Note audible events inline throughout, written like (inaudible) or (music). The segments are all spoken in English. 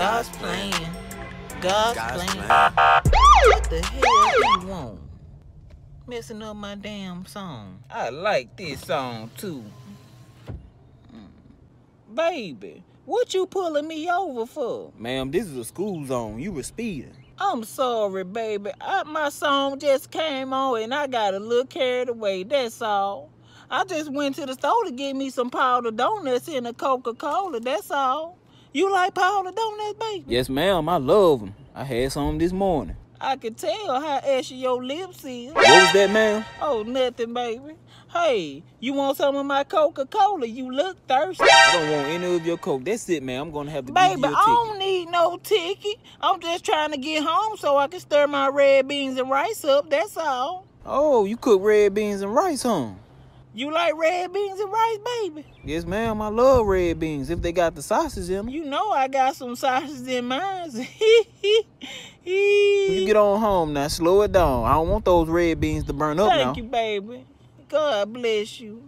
God's playing. God's, plan. playing. What the hell you want? Messing up my damn song. I like this song too. Baby, what you pulling me over for? Ma'am, this is a school zone. You were speeding. I'm sorry, baby. I, my song just came on and I got a little carried away. That's all. I just went to the store to get me some powdered donuts and a Coca-Cola. That's all. You like Paula Donuts, baby? Yes, ma'am. I love them. I had some this morning. I can tell how ashy your lips is. What was that, ma'am? Oh, nothing, baby. Hey, you want some of my Coca-Cola? You look thirsty. I don't want any of your Coke. That's it, man. I'm going to have to Baby, I don't need no ticket. I'm just trying to get home so I can stir my red beans and rice up. That's all. Oh, you cook red beans and rice, huh? You like red beans and rice, baby? Yes, ma'am. I love red beans if they got the sausage in them. You know I got some sauces in mine. (laughs) you get on home now. Slow it down. I don't want those red beans to burn Thank up now. Thank you, baby. God bless you.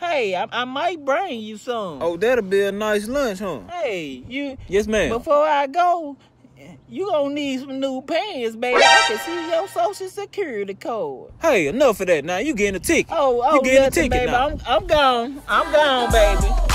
Hey, I, I might bring you some. Oh, that'll be a nice lunch, huh? Hey, you. Yes, ma'am. Before I go, you gonna need some new pants, baby. I can see your social security code. Hey, enough of that now. You getting a ticket. Oh, oh, you getting nothing, a ticket baby. Now. I'm, I'm gone. I'm gone, baby.